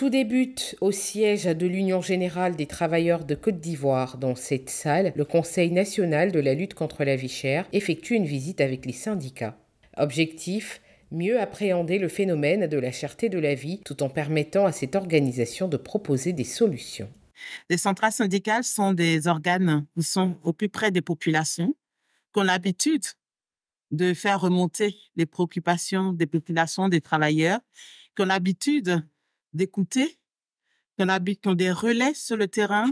Tout débute au siège de l'Union générale des travailleurs de Côte d'Ivoire. Dans cette salle, le Conseil national de la lutte contre la vie chère effectue une visite avec les syndicats. Objectif mieux appréhender le phénomène de la cherté de la vie tout en permettant à cette organisation de proposer des solutions. Les centrales syndicales sont des organes qui sont au plus près des populations, qui ont l'habitude de faire remonter les préoccupations des populations, des travailleurs, qui ont l'habitude d'écouter. qu'on a qui ont des relais sur le terrain,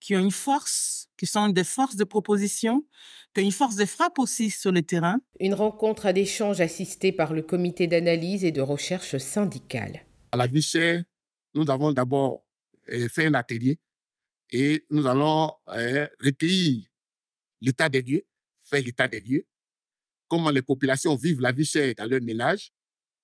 qui ont une force, qui sont des forces de proposition, qui ont une force de frappe aussi sur le terrain. Une rencontre à d'échange assistée par le comité d'analyse et de recherche syndicale. À la chère, nous avons d'abord eh, fait un atelier et nous allons eh, recueillir l'état des lieux, faire l'état des lieux, comment les populations vivent la vie chère dans leur ménage,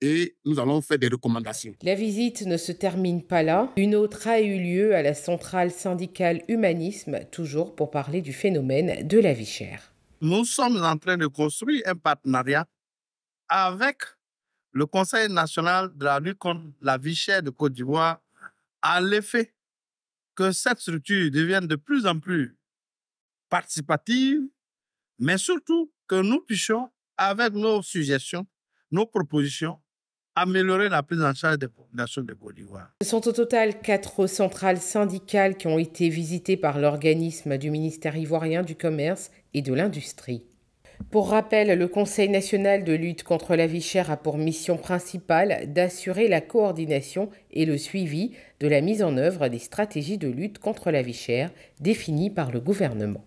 et nous allons faire des recommandations. La visite ne se termine pas là. Une autre a eu lieu à la centrale syndicale Humanisme, toujours pour parler du phénomène de la vie chère. Nous sommes en train de construire un partenariat avec le Conseil national de la lutte contre la vie chère de Côte d'Ivoire à l'effet que cette structure devienne de plus en plus participative, mais surtout que nous puissions, avec nos suggestions, nos propositions, améliorer la prise en charge des populations de Côte d'Ivoire. Ce sont au total quatre centrales syndicales qui ont été visitées par l'organisme du ministère ivoirien du Commerce et de l'Industrie. Pour rappel, le Conseil national de lutte contre la vie chère a pour mission principale d'assurer la coordination et le suivi de la mise en œuvre des stratégies de lutte contre la vie chère définies par le gouvernement.